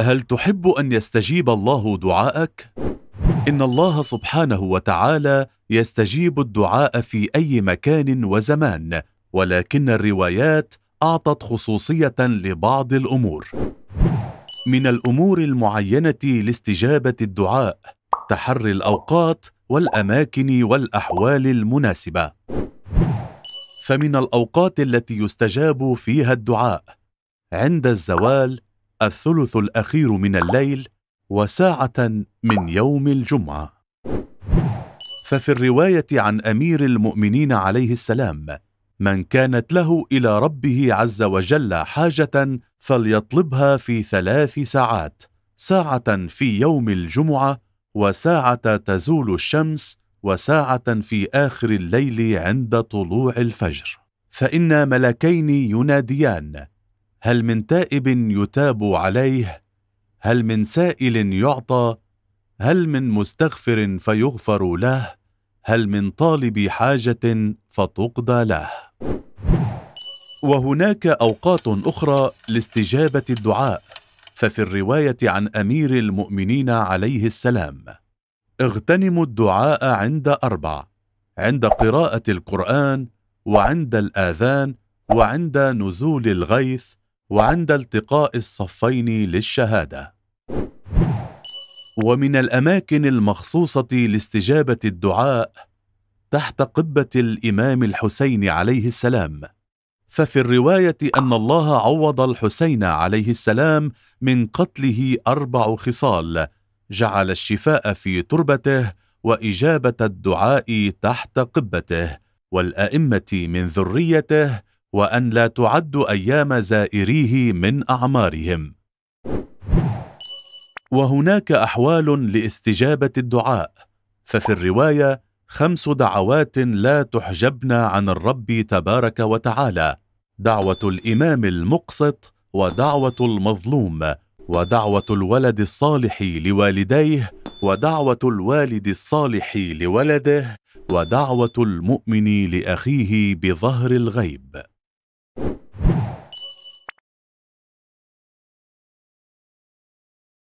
هل تحب ان يستجيب الله دعاءك ان الله سبحانه وتعالى يستجيب الدعاء في اي مكان وزمان ولكن الروايات اعطت خصوصيه لبعض الامور من الامور المعينه لاستجابه الدعاء تحري الاوقات والاماكن والاحوال المناسبه فمن الاوقات التي يستجاب فيها الدعاء عند الزوال الثلث الأخير من الليل وساعة من يوم الجمعة ففي الرواية عن أمير المؤمنين عليه السلام من كانت له إلى ربه عز وجل حاجة فليطلبها في ثلاث ساعات ساعة في يوم الجمعة وساعة تزول الشمس وساعة في آخر الليل عند طلوع الفجر فإن ملكين يناديان هل من تائب يتاب عليه هل من سائل يعطى هل من مستغفر فيغفر له هل من طالب حاجه فتقضى له وهناك اوقات اخرى لاستجابه الدعاء ففي الروايه عن امير المؤمنين عليه السلام اغتنموا الدعاء عند اربع عند قراءه القران وعند الاذان وعند نزول الغيث وعند التقاء الصفين للشهادة ومن الأماكن المخصوصة لاستجابة الدعاء تحت قبة الإمام الحسين عليه السلام ففي الرواية أن الله عوض الحسين عليه السلام من قتله أربع خصال جعل الشفاء في تربته وإجابة الدعاء تحت قبته والأئمة من ذريته وأن لا تعد أيام زائريه من أعمارهم وهناك أحوال لاستجابة الدعاء ففي الرواية خمس دعوات لا تحجبن عن الرب تبارك وتعالى دعوة الإمام المقسط ودعوة المظلوم ودعوة الولد الصالح لوالديه ودعوة الوالد الصالح لولده ودعوة المؤمن لأخيه بظهر الغيب you